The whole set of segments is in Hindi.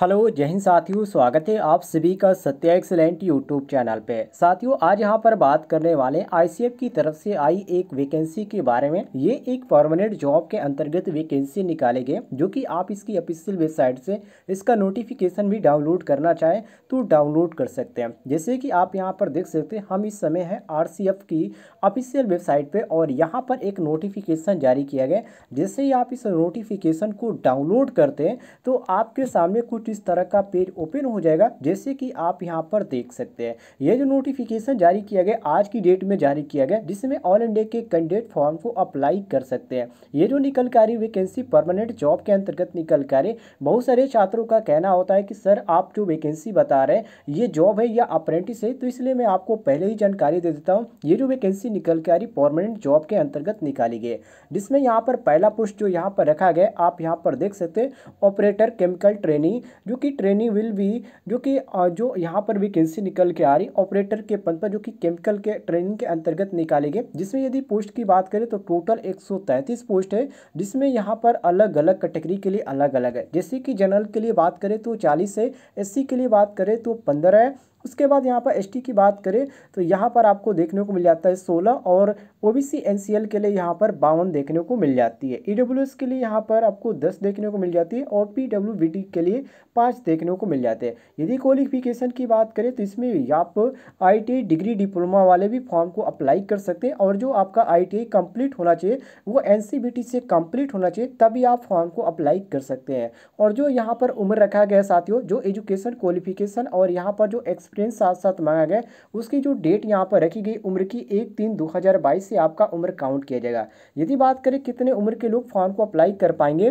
हेलो जय हिंद साथियों स्वागत है आप सभी का सत्या एक्सलेंट यूट्यूब चैनल पे साथियों आज यहां पर बात करने वाले आईसीएफ की तरफ से आई एक वैकेंसी के बारे में ये एक परमानेंट जॉब के अंतर्गत वैकेंसी निकाले गए जो कि आप इसकी ऑफिशियल वेबसाइट से इसका नोटिफिकेशन भी डाउनलोड करना चाहें तो डाउनलोड कर सकते हैं जैसे कि आप यहाँ पर देख सकते हम इस समय है आर की ऑफिशियल वेबसाइट पर और यहाँ पर एक नोटिफिकेशन जारी किया गया जैसे ही आप इस नोटिफिकेशन को डाउनलोड करते हैं तो आपके सामने कुछ कुछ इस तरह का पेज ओपन हो जाएगा जैसे कि आप यहाँ पर देख सकते हैं ये जो नोटिफिकेशन जारी किया गया आज की डेट में जारी किया गया जिसमें ऑल इंडिया के कैंडिडेट फॉर्म को अप्लाई कर सकते हैं ये जो निकल कर रही वैकेंसी परमानेंट जॉब के अंतर्गत निकल कर रही बहुत सारे छात्रों का कहना होता है कि सर आप जो वैकेंसी बता रहे हैं ये जॉब है या अप्रेंटिस है तो इसलिए मैं आपको पहले ही जानकारी दे देता हूँ ये जो वैकेंसी निकल कर रही परमानेंट जॉब के अंतर्गत निकाली गई जिसमें यहाँ पर पहला पोस्ट जो यहाँ पर रखा गया आप यहाँ पर देख सकते हैं ऑपरेटर केमिकल ट्रेनिंग जो कि ट्रेनिंग विल भी जो कि जो यहाँ पर वैकेंसी निकल के आ रही ऑपरेटर के पद पर जो कि केमिकल के ट्रेनिंग के अंतर्गत गए जिसमें यदि पोस्ट की बात करें तो टोटल एक पोस्ट है जिसमें यहाँ पर अलग अलग कैटेगरी के लिए अलग अलग है जैसे कि जनरल के लिए बात करें तो चालीस है एस के लिए बात करें तो पंद्रह है उसके बाद यहाँ पर एसटी की बात करें तो यहाँ पर आपको देखने को मिल जाता है सोलह और O B C N C L के लिए यहाँ पर बावन देखने को मिल जाती है ई e एस के लिए यहाँ पर आपको दस देखने को मिल जाती है और पी डब्ल्यू बी टी के लिए पाँच देखने को मिल जाते हैं यदि क्वालिफिकेशन की बात करें तो इसमें आप आई टी डिग्री डिप्लोमा वाले भी फॉर्म को अप्लाई कर सकते हैं और जो आपका आई टी कंप्लीट होना चाहिए वो एन सी बी टी से कम्प्लीट होना चाहिए तभी आप फॉर्म को अप्लाई कर सकते हैं और जो यहाँ पर उम्र रखा गया साथियों जो एजुकेशन क्वालिफिकेशन और यहाँ पर जो एक्सपीरियंस एक्सपीरियंस साथ साथ मांगा गया उसकी जो डेट यहाँ पर रखी गई उम्र की एक तीन दो हज़ार बाईस से आपका उम्र काउंट किया जाएगा यदि बात करें कितने उम्र के लोग फॉर्म को अप्लाई कर पाएंगे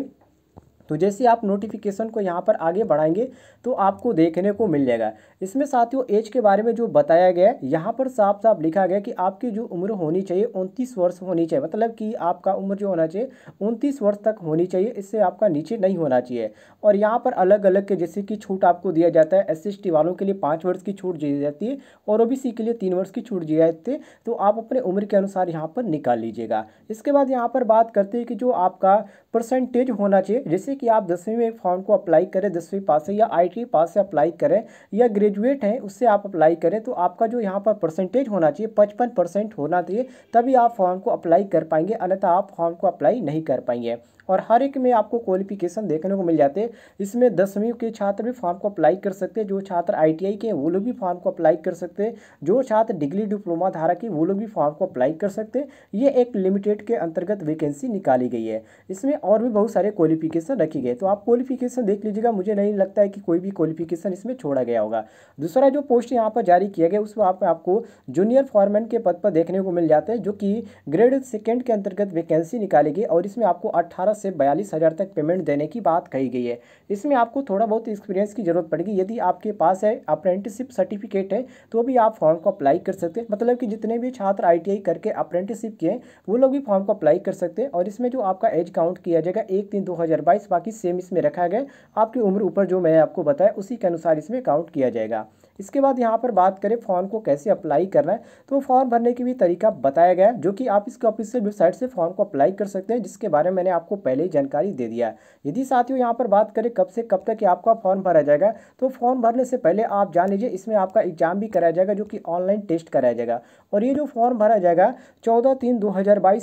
तो जैसे आप नोटिफिकेशन को यहाँ पर आगे बढ़ाएंगे तो आपको देखने को मिल जाएगा इसमें साथियों एज के बारे में जो बताया गया है यहाँ पर साफ साफ लिखा गया कि आपकी जो उम्र होनी चाहिए उनतीस वर्ष होनी चाहिए मतलब कि आपका उम्र जो होना चाहिए उनतीस वर्ष तक होनी चाहिए इससे आपका नीचे नहीं होना चाहिए और यहाँ पर अलग अलग के जैसे कि छूट आपको दिया जाता है एस वालों के लिए पाँच वर्ष की छूट दी जाती है और ओ के लिए तीन वर्ष की छूट दी जाती है तो आप अपने उम्र के अनुसार यहाँ पर निकाल लीजिएगा इसके बाद यहाँ पर बात करते हैं कि जो आपका परसेंटेज होना चाहिए जैसे कि आप दसवीं में फॉर्म को अप्लाई करें दसवीं पास से या आई पास से अप्लाई करें या ग्रेजुएट हैं उससे आप अप्लाई करें तो आपका जो यहाँ पर परसेंटेज होना चाहिए पचपन परसेंट होना चाहिए तभी आप फॉर्म को अप्लाई कर पाएंगे अन्यथा आप फॉर्म को अप्लाई नहीं कर पाएंगे और हर एक में आपको क्वालिफिकेशन देखने को मिल जाते हैं इसमें दसवीं के छात्र भी फॉर्म को अप्लाई कर सकते हैं जो छात्र आईटीआई के हैं वो लोग भी फॉर्म को अप्लाई कर सकते हैं जो छात्र डिग्री डिप्लोमा धारा के वो लोग भी फॉर्म को अप्लाई कर सकते हैं ये एक लिमिटेड के अंतर्गत वैकेंसी निकाली गई है इसमें और भी बहुत सारे क्वालिफिकेशन रखे गए तो आप क्वालिफिकेशन देख लीजिएगा मुझे नहीं लगता है कि कोई भी क्वालिफिकेशन इसमें छोड़ा गया होगा दूसरा जो पोस्ट यहाँ पर जारी किया गया उसमें आप, आपको जूनियर फॉरमैन के पद पर देखने को मिल जाता है जो कि ग्रेड सेकेंड के अंतर्गत वैकेंसी निकाली गई और इसमें आपको अट्ठारह से बयालीस हज़ार तक पेमेंट देने की बात कही गई है इसमें आपको थोड़ा बहुत एक्सपीरियंस की ज़रूरत पड़ेगी यदि आपके पास है अप्रेंटिसिप सर्टिफिकेट है तो भी आप फॉर्म को अप्लाई कर सकते हैं मतलब कि जितने भी छात्र आई करके अप्रेंटिसशिप किए वो लोग भी फॉर्म को अप्लाई कर सकते हैं और इसमें जो आपका एज काउंट किया दिया जाएगा एक तीन दो हज़ार बाईस बाकी सेम इसमें रखा गया आपकी उम्र ऊपर जो मैं आपको बताया उसी के अनुसार इसमें काउंट किया जाएगा इसके बाद यहाँ पर बात करें फॉर्म को कैसे अप्लाई करना है तो फॉर्म भरने की भी तरीका बताया गया है जो कि आप इसके ऑफिशियल वेबसाइट से फॉर्म को अप्लाई कर सकते हैं जिसके बारे में मैंने आपको पहले ही जानकारी दे दिया है यदि साथियों यहाँ पर बात करें कब से कब तक आपका फॉर्म भरा जाएगा तो फॉर्म भरने से पहले आप जान लीजिए इसमें आपका एग्जाम भी कराया जाएगा जो कि ऑनलाइन टेस्ट कराया जाएगा और ये जो फॉर्म भरा जाएगा चौदह तीन दो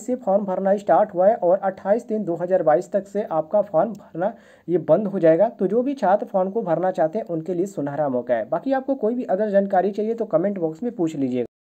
से फॉर्म भरना स्टार्ट हुआ है और अट्ठाईस तीन दो तक से आपका फॉर्म भरना ये बंद हो जाएगा तो जो भी छात्र फॉर्म को भरना चाहते हैं उनके लिए सुनहरा मौका है बाकी आपको कोई भी अदर जानकारी चाहिए तो कमेंट बॉक्स में पूछ लीजिएगा